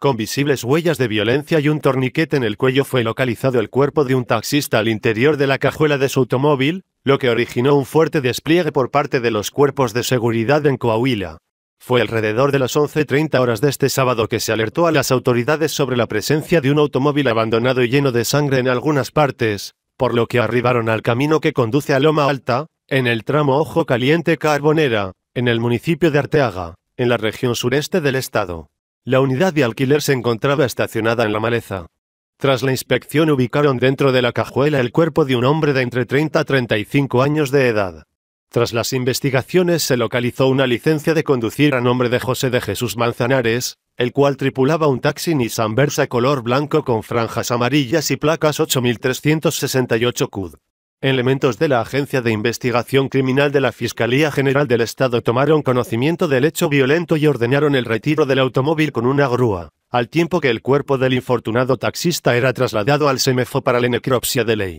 Con visibles huellas de violencia y un torniquete en el cuello fue localizado el cuerpo de un taxista al interior de la cajuela de su automóvil, lo que originó un fuerte despliegue por parte de los cuerpos de seguridad en Coahuila. Fue alrededor de las 11.30 horas de este sábado que se alertó a las autoridades sobre la presencia de un automóvil abandonado y lleno de sangre en algunas partes, por lo que arribaron al camino que conduce a Loma Alta, en el tramo Ojo Caliente Carbonera, en el municipio de Arteaga, en la región sureste del estado. La unidad de alquiler se encontraba estacionada en la maleza. Tras la inspección ubicaron dentro de la cajuela el cuerpo de un hombre de entre 30 a 35 años de edad. Tras las investigaciones se localizó una licencia de conducir a nombre de José de Jesús Manzanares, el cual tripulaba un taxi Nissan Versa color blanco con franjas amarillas y placas 8368 CUD. Elementos de la Agencia de Investigación Criminal de la Fiscalía General del Estado tomaron conocimiento del hecho violento y ordenaron el retiro del automóvil con una grúa, al tiempo que el cuerpo del infortunado taxista era trasladado al SEMEFO para la necropsia de ley.